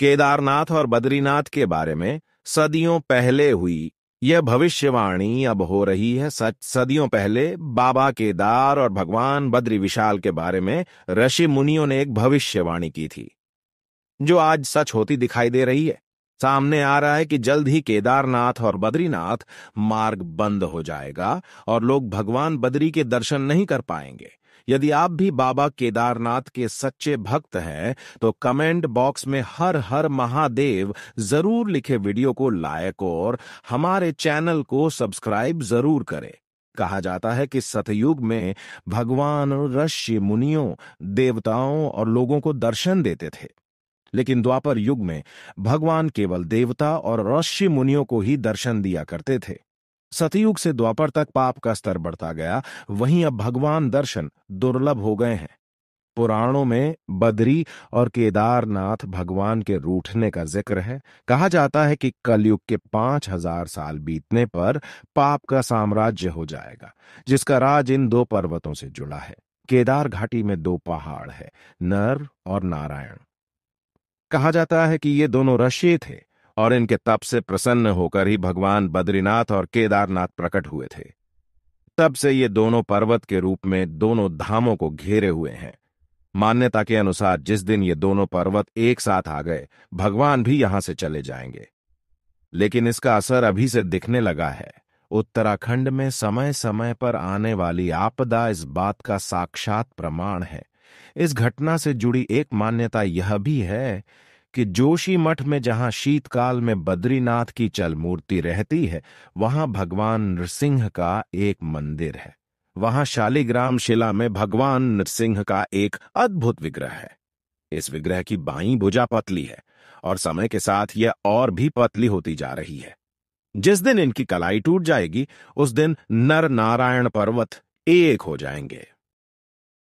केदारनाथ और बद्रीनाथ के बारे में सदियों पहले हुई यह भविष्यवाणी अब हो रही है सच सदियों पहले बाबा केदार और भगवान बद्री विशाल के बारे में ऋषि मुनियों ने एक भविष्यवाणी की थी जो आज सच होती दिखाई दे रही है सामने आ रहा है कि जल्द ही केदारनाथ और बद्रीनाथ मार्ग बंद हो जाएगा और लोग भगवान बद्री के दर्शन नहीं कर पाएंगे यदि आप भी बाबा केदारनाथ के सच्चे भक्त हैं तो कमेंट बॉक्स में हर हर महादेव जरूर लिखे वीडियो को लायक और हमारे चैनल को सब्सक्राइब जरूर करें कहा जाता है कि सतयुग में भगवान ऋषि मुनियों देवताओं और लोगों को दर्शन देते थे लेकिन द्वापर युग में भगवान केवल देवता और ऋषि मुनियों को ही दर्शन दिया करते थे सतयुग से द्वापर तक पाप का स्तर बढ़ता गया वहीं अब भगवान दर्शन दुर्लभ हो गए हैं पुराणों में बद्री और केदारनाथ भगवान के रूठने का जिक्र है कहा जाता है कि कलयुग के पांच हजार साल बीतने पर पाप का साम्राज्य हो जाएगा जिसका राज इन दो पर्वतों से जुड़ा है केदार घाटी में दो पहाड़ है नर और नारायण कहा जाता है कि ये दोनों ऋषि थे और इनके तप से प्रसन्न होकर ही भगवान बद्रीनाथ और केदारनाथ प्रकट हुए थे तब से ये दोनों पर्वत के रूप में दोनों धामों को घेरे हुए हैं मान्यता के अनुसार जिस दिन ये दोनों पर्वत एक साथ आ गए भगवान भी यहां से चले जाएंगे लेकिन इसका असर अभी से दिखने लगा है उत्तराखंड में समय समय पर आने वाली आपदा इस बात का साक्षात प्रमाण है इस घटना से जुड़ी एक मान्यता यह भी है कि जोशी मठ में जहां शीतकाल में बद्रीनाथ की चल मूर्ति रहती है वहां भगवान नृसिंह का एक मंदिर है वहां शालिग्राम शिला में भगवान नृसिंह का एक अद्भुत विग्रह है इस विग्रह की बाई भुजा पतली है और समय के साथ यह और भी पतली होती जा रही है जिस दिन इनकी कलाई टूट जाएगी उस दिन नर नारायण पर्वत एक हो जाएंगे